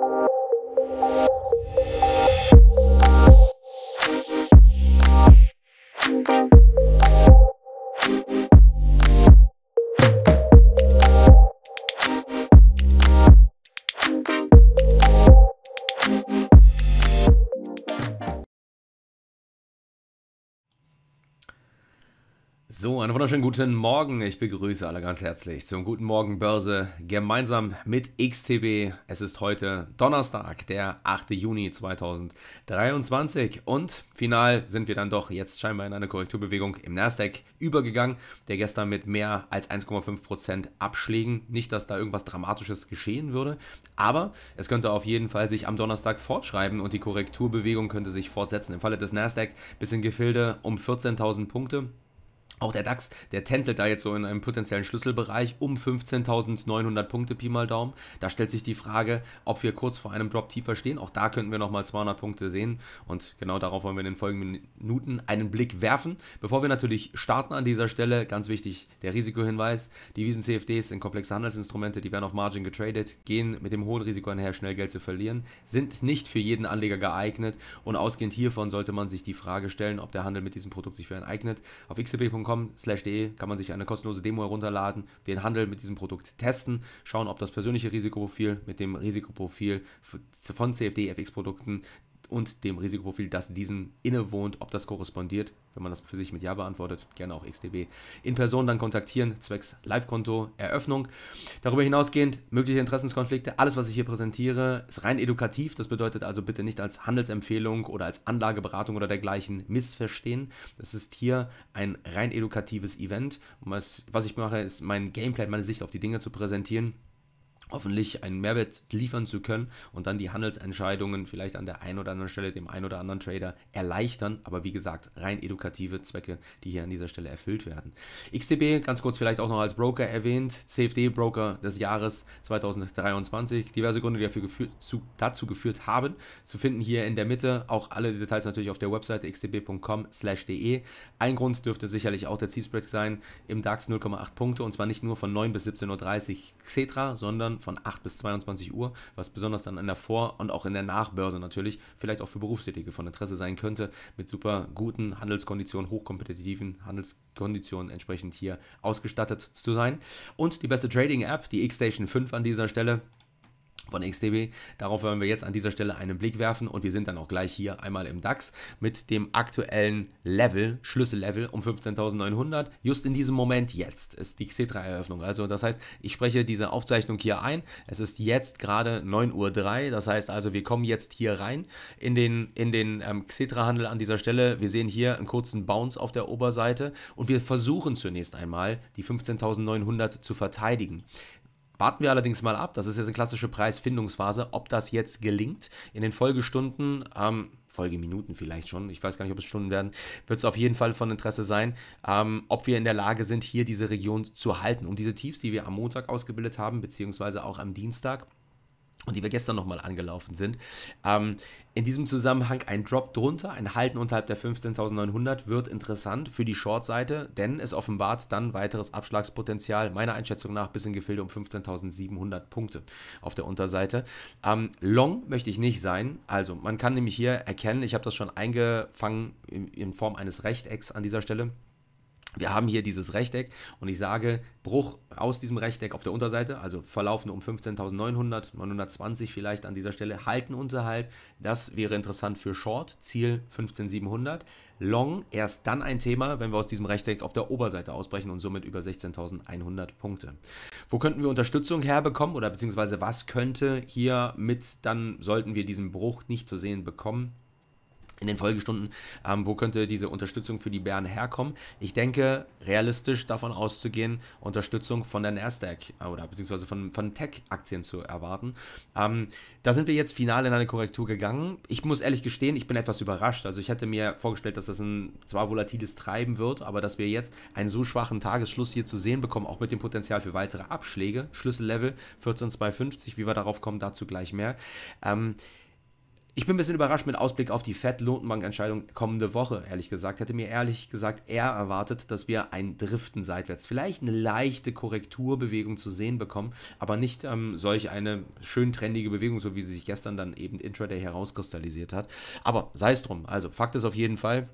you So, einen wunderschönen guten Morgen. Ich begrüße alle ganz herzlich zum Guten Morgen Börse gemeinsam mit XTB. Es ist heute Donnerstag, der 8. Juni 2023 und final sind wir dann doch jetzt scheinbar in eine Korrekturbewegung im Nasdaq übergegangen, der gestern mit mehr als 1,5% Abschlägen, nicht dass da irgendwas Dramatisches geschehen würde, aber es könnte auf jeden Fall sich am Donnerstag fortschreiben und die Korrekturbewegung könnte sich fortsetzen. Im Falle des Nasdaq bis in Gefilde um 14.000 Punkte. Auch der DAX, der tänzelt da jetzt so in einem potenziellen Schlüsselbereich um 15.900 Punkte Pi mal Daumen. Da stellt sich die Frage, ob wir kurz vor einem Drop tiefer stehen. Auch da könnten wir nochmal 200 Punkte sehen. Und genau darauf wollen wir in den folgenden Minuten einen Blick werfen. Bevor wir natürlich starten an dieser Stelle, ganz wichtig, der Risikohinweis. Die CFDs sind komplexe Handelsinstrumente, die werden auf Margin getradet, gehen mit dem hohen Risiko einher, schnell Geld zu verlieren, sind nicht für jeden Anleger geeignet. Und ausgehend hiervon sollte man sich die Frage stellen, ob der Handel mit diesem Produkt sich für einen eignet. Auf xcb.com amazon.com/de kann man sich eine kostenlose Demo herunterladen, den Handel mit diesem Produkt testen, schauen, ob das persönliche Risikoprofil mit dem Risikoprofil von CFD-FX-Produkten und dem Risikoprofil, das diesen innewohnt, ob das korrespondiert. Wenn man das für sich mit Ja beantwortet, gerne auch XDB in Person dann kontaktieren, zwecks Live-Konto, Eröffnung. Darüber hinausgehend mögliche Interessenskonflikte, alles, was ich hier präsentiere, ist rein edukativ. Das bedeutet also bitte nicht als Handelsempfehlung oder als Anlageberatung oder dergleichen missverstehen. Das ist hier ein rein edukatives Event. was ich mache, ist mein Gameplay, meine Sicht auf die Dinge zu präsentieren hoffentlich einen Mehrwert liefern zu können und dann die Handelsentscheidungen vielleicht an der einen oder anderen Stelle dem einen oder anderen Trader erleichtern. Aber wie gesagt, rein edukative Zwecke, die hier an dieser Stelle erfüllt werden. XTB, ganz kurz vielleicht auch noch als Broker erwähnt, CFD-Broker des Jahres 2023. Diverse Gründe, die dafür geführt, zu, dazu geführt haben, zu finden hier in der Mitte. Auch alle Details natürlich auf der Webseite xtb.com/de. Ein Grund dürfte sicherlich auch der c sein im DAX 0,8 Punkte und zwar nicht nur von 9 bis 17.30 Uhr Xetra, sondern an von 8 bis 22 Uhr, was besonders dann in der Vor- und auch in der Nachbörse natürlich vielleicht auch für Berufstätige von Interesse sein könnte, mit super guten Handelskonditionen, hochkompetitiven Handelskonditionen entsprechend hier ausgestattet zu sein. Und die beste Trading-App, die X-Station 5 an dieser Stelle, von XTB. Darauf wollen wir jetzt an dieser Stelle einen Blick werfen und wir sind dann auch gleich hier einmal im DAX mit dem aktuellen Level, Schlüssellevel um 15.900. Just in diesem Moment jetzt ist die Xetra-Eröffnung. Also das heißt, ich spreche diese Aufzeichnung hier ein. Es ist jetzt gerade 9.03 Uhr. Das heißt also, wir kommen jetzt hier rein in den, in den ähm, Xetra-Handel an dieser Stelle. Wir sehen hier einen kurzen Bounce auf der Oberseite und wir versuchen zunächst einmal die 15.900 zu verteidigen. Warten wir allerdings mal ab, das ist jetzt eine klassische Preisfindungsphase, ob das jetzt gelingt. In den Folgestunden, ähm, Folgeminuten vielleicht schon, ich weiß gar nicht, ob es Stunden werden, wird es auf jeden Fall von Interesse sein, ähm, ob wir in der Lage sind, hier diese Region zu halten, um diese Tiefs, die wir am Montag ausgebildet haben, beziehungsweise auch am Dienstag, und die wir gestern nochmal angelaufen sind. Ähm, in diesem Zusammenhang ein Drop drunter, ein Halten unterhalb der 15.900 wird interessant für die Short-Seite, denn es offenbart dann weiteres Abschlagspotenzial, meiner Einschätzung nach bis in Gefilde um 15.700 Punkte auf der Unterseite. Ähm, long möchte ich nicht sein, also man kann nämlich hier erkennen, ich habe das schon eingefangen in, in Form eines Rechtecks an dieser Stelle wir haben hier dieses Rechteck und ich sage Bruch aus diesem Rechteck auf der Unterseite, also verlaufen um 15.900, 920 vielleicht an dieser Stelle, halten unterhalb, das wäre interessant für Short, Ziel 15.700, Long erst dann ein Thema, wenn wir aus diesem Rechteck auf der Oberseite ausbrechen und somit über 16.100 Punkte. Wo könnten wir Unterstützung herbekommen oder beziehungsweise was könnte hier mit, dann sollten wir diesen Bruch nicht zu sehen bekommen, in den Folgestunden, ähm, wo könnte diese Unterstützung für die Bären herkommen? Ich denke, realistisch davon auszugehen, Unterstützung von der Nasdaq äh, oder beziehungsweise von, von Tech-Aktien zu erwarten. Ähm, da sind wir jetzt final in eine Korrektur gegangen. Ich muss ehrlich gestehen, ich bin etwas überrascht. Also ich hätte mir vorgestellt, dass das ein zwar volatiles Treiben wird, aber dass wir jetzt einen so schwachen Tagesschluss hier zu sehen bekommen, auch mit dem Potenzial für weitere Abschläge, Schlüssellevel 14,250, wie wir darauf kommen, dazu gleich mehr. Ähm, ich bin ein bisschen überrascht mit Ausblick auf die Fed-Notenbank-Entscheidung kommende Woche, ehrlich gesagt. Hätte mir ehrlich gesagt eher erwartet, dass wir ein Driften seitwärts, vielleicht eine leichte Korrekturbewegung zu sehen bekommen, aber nicht ähm, solch eine schön trendige Bewegung, so wie sie sich gestern dann eben intraday herauskristallisiert hat. Aber sei es drum. Also, Fakt ist auf jeden Fall,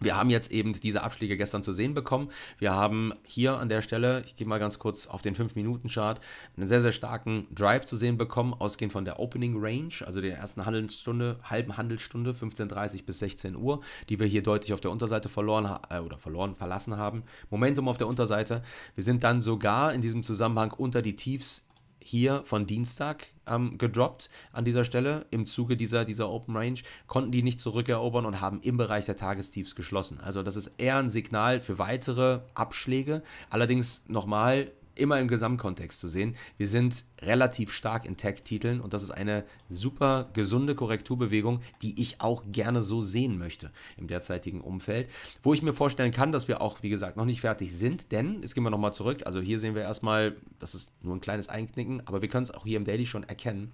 wir haben jetzt eben diese Abschläge gestern zu sehen bekommen. Wir haben hier an der Stelle, ich gehe mal ganz kurz auf den 5-Minuten-Chart, einen sehr, sehr starken Drive zu sehen bekommen, ausgehend von der Opening Range, also der ersten Handelsstunde, halben Handelsstunde, 15.30 bis 16 Uhr, die wir hier deutlich auf der Unterseite verloren äh, oder verloren, verlassen haben. Momentum auf der Unterseite. Wir sind dann sogar in diesem Zusammenhang unter die Tiefs hier von Dienstag ähm, gedroppt an dieser Stelle im Zuge dieser, dieser Open Range, konnten die nicht zurückerobern und haben im Bereich der Tagestiefs geschlossen. Also das ist eher ein Signal für weitere Abschläge. Allerdings nochmal, immer im Gesamtkontext zu sehen. Wir sind relativ stark in Tech-Titeln und das ist eine super gesunde Korrekturbewegung, die ich auch gerne so sehen möchte im derzeitigen Umfeld. Wo ich mir vorstellen kann, dass wir auch, wie gesagt, noch nicht fertig sind, denn, jetzt gehen wir nochmal zurück, also hier sehen wir erstmal, das ist nur ein kleines Einknicken, aber wir können es auch hier im Daily schon erkennen.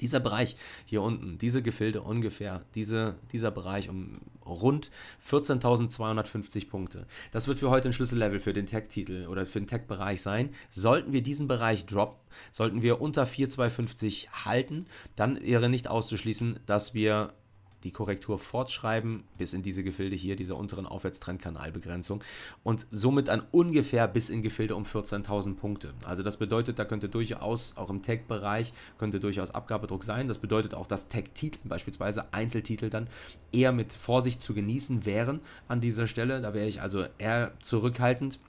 Dieser Bereich hier unten, diese Gefilde ungefähr, diese, dieser Bereich um rund 14.250 Punkte. Das wird für heute ein Schlüssellevel für den Tech-Titel oder für den Tech-Bereich sein. Sollten wir diesen Bereich droppen, sollten wir unter 4.250 halten, dann wäre nicht auszuschließen, dass wir die Korrektur fortschreiben bis in diese Gefilde hier, dieser unteren Aufwärtstrendkanalbegrenzung und somit an ungefähr bis in Gefilde um 14.000 Punkte. Also das bedeutet, da könnte durchaus auch im Tag-Bereich könnte durchaus Abgabedruck sein. Das bedeutet auch, dass Tag-Titel beispielsweise Einzeltitel dann eher mit Vorsicht zu genießen wären an dieser Stelle. Da wäre ich also eher zurückhaltend.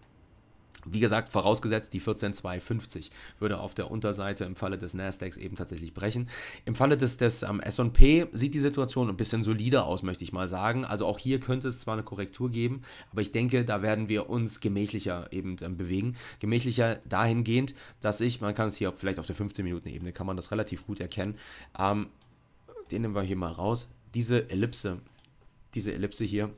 Wie gesagt, vorausgesetzt, die 14250 würde auf der Unterseite im Falle des Nasdaqs eben tatsächlich brechen. Im Falle des, des ähm, SP sieht die Situation ein bisschen solider aus, möchte ich mal sagen. Also auch hier könnte es zwar eine Korrektur geben, aber ich denke, da werden wir uns gemächlicher eben ähm, bewegen. Gemächlicher dahingehend, dass ich, man kann es hier vielleicht auf der 15-Minuten-Ebene, kann man das relativ gut erkennen. Ähm, den nehmen wir hier mal raus. Diese Ellipse, diese Ellipse hier,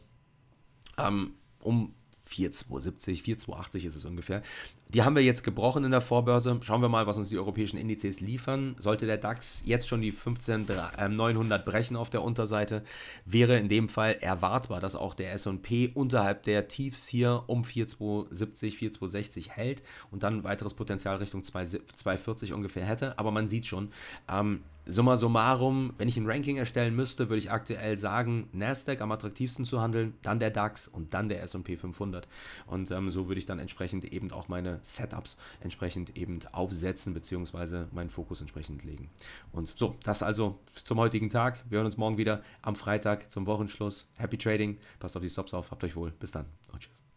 ähm, um 4,270, 4,280 ist es ungefähr. Die haben wir jetzt gebrochen in der Vorbörse. Schauen wir mal, was uns die europäischen Indizes liefern. Sollte der DAX jetzt schon die 15900 äh, brechen auf der Unterseite, wäre in dem Fall erwartbar, dass auch der S&P unterhalb der Tiefs hier um 4270, 4260 hält und dann weiteres Potenzial Richtung 240 ungefähr hätte. Aber man sieht schon, ähm, summa summarum, wenn ich ein Ranking erstellen müsste, würde ich aktuell sagen, Nasdaq am attraktivsten zu handeln, dann der DAX und dann der S&P 500. Und ähm, so würde ich dann entsprechend eben auch meine Setups entsprechend eben aufsetzen bzw. meinen Fokus entsprechend legen. Und so, das also zum heutigen Tag. Wir hören uns morgen wieder am Freitag zum Wochenschluss. Happy Trading, passt auf die Stops auf, habt euch wohl, bis dann und tschüss.